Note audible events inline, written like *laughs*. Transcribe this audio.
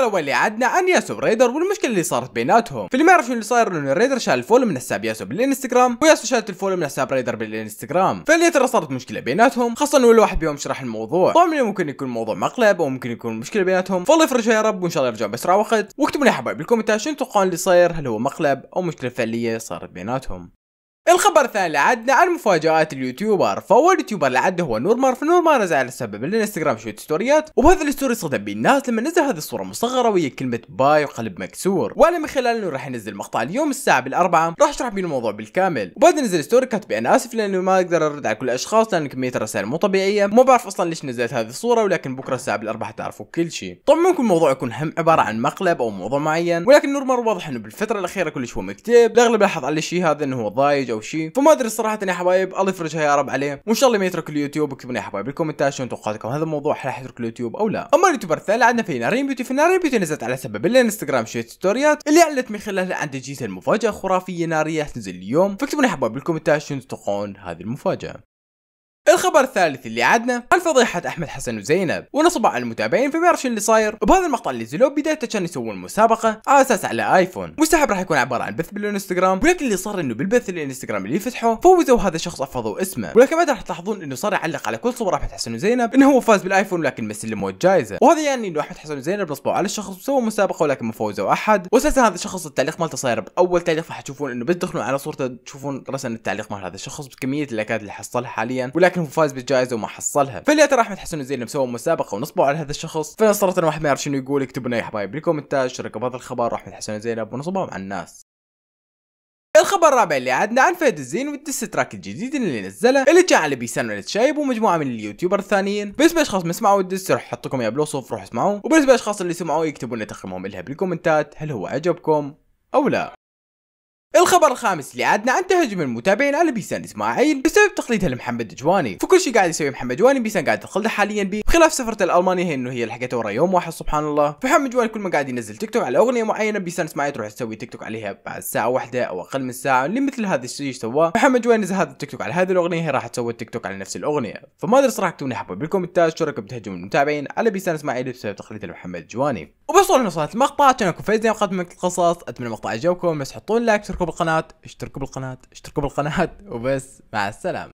مره واللي عدنا عن ياسوب ريدر والمشكله اللي صارت بيناتهم فاللي ما يعرف شنو اللي صاير انه ريدر شال الفولو من حساب ياسوب بالانستغرام وياسوب شالت الفولو من حساب ريدر بالانستغرام فاللي ترى صارت مشكله بيناتهم خاصه انه الواحد بيوم شرح الموضوع طبعا ممكن يكون الموضوع مقلب او ممكن يكون مشكله بيناتهم فالله يفرجها يا رب وان شاء الله يرجع بسرعه وقت واكتبوا لي يا حبايب بالكومنتات شنو تتوقعون اللي صاير هل هو مقلب او مشكله فعليه صارت بيناتهم الخبر الثاني اللي عدنا عن مفاجآت اليوتيوبر فأول يوتيوبر اللي عدنا هو نورمار فنورمار نزل على السبب الانستغرام شوية ستوريات وبهذا الستوري صدم بيه الناس لما نزل هذه الصورة مصغرة وهي كلمة باي وقلب مكسور وأنا من خلال أنه راح ينزل مقطع اليوم الساعة بالأربعة راح أشرح بيه الموضوع بالكامل وبعد نزل ستوري كاتب أنا آسف لأنه ما أقدر أرد على كل الأشخاص لأن كمية الرسائل مو طبيعية ما بعرف أصلا ليش نزلت هذه الصورة ولكن بكرة الساعة بالأربعة تعرفوا كل شيء طبعا ممكن الموضوع يكون هم عبارة عن مقلب أو موضوع معين ولكن نورمار واضح أنه بالفترة الأخيرة كلش هو مكتئب الأغلب لاحظ على الشيء هذا أنه هو ضايج جديد او شيء فما ادري صراحه يا حبايب الله يفرجها يا رب عليه وان شاء الله ما يترك اليوتيوب اكتبوا يا حبايب بالكومنتات شنو توقعاتكم هذا الموضوع هل راح يترك اليوتيوب او لا اما اليوتيوبر الثاني عندنا في نارين بيوتي في نارين بيوتي نزلت على سبب الانستغرام شويه ستوريات اللي علت من خلالها عندي جيت المفاجاه خرافيه ناريه تنزل اليوم فاكتبوا يا حبايب بالكومنتات شنو تتوقعون هذه المفاجاه الخبر الثالث اللي عدنا عن فضيحة أحمد حسن وزينب ونصب على المتابعين فما يعرفش اللي صاير وبهذا المقطع اللي نزلوه بدايته كانوا يسوون مسابقة على أساس على آيفون مستحب راح يكون عبارة عن بث بالانستغرام ولكن اللي صار إنه بالبث الانستغرام اللي فتحوه فوزوا هذا الشخص أفضوا اسمه ولكن بعد راح تلاحظون إنه صار يعلق على كل صور أحمد حسن وزينب إنه هو فاز بالآيفون ولكن ما سلموا الجائزة وهذا يعني إنه أحمد حسن وزينب نصبوا على الشخص وسووا مسابقة ولكن ما فوزوا أحد وأساسا هذا الشخص التعليق مالته صاير بأول تعليق راح تشوفون إنه بس على صورته تشوفون رسم التعليق مال هذا الشخص بكمية اللي حصلها حاليا ولكن لكن هو فاز بالجائزه وما حصلها فاللي ترى احمد حسن وزين مسوي مسابقه ونصبوا على هذا الشخص فانا صرت انا واحد ما يعرف شنو يقول اكتبوا لنا يا حبايب بالكومنتات شاركوا بهذا الخبر واحمد حسن وزينب ونصبهم مع الناس الخبر الرابع اللي عدنا عن فهد الزين والدس تراك الجديد اللي نزله اللي جاء على بيسان ولد شايب ومجموعه من اليوتيوبر الثانيين بالنسبه لاشخاص ما سمعوا الدس راح احط لكم اياه بالوصف روحوا اسمعوه وبالنسبه لاشخاص اللي سمعوه يكتبوا لنا تقييمهم لها بالكومنتات هل هو عجبكم او لا الخبر الخامس اللي عدنا عن تهجم المتابعين على بيسان اسماعيل بسبب تقليدها لمحمد جواني فكل شيء قاعد يسويه محمد جواني بيسان قاعد تقلده حاليا بيه بخلاف سفرته الالمانيه هي انه هي لحقته ورا يوم واحد سبحان الله فمحمد جواني كل ما قاعد ينزل تيك توك على اغنيه معينه بيسان اسماعيل تروح تسوي تيك توك عليها بعد ساعه واحده او اقل من ساعه لمثل هذا الشيء سواه محمد جواني نزل هذا التيك توك على هذه الاغنيه هي راح تسوي التيك توك على نفس الاغنيه فما ادري صراحه اكتبوا لي بالكومنتات شو رايكم بتهجم المتابعين على بيسان اسماعيل بسبب تقليد محمد جواني وبس وصلنا المقطع كان اكو فايز القصص اتمنى المقطع يعجبكم بس حطوا لايك بالقناة اشتركوا بالقناة اشتركوا بالقناة *laughs* وبس مع السلامة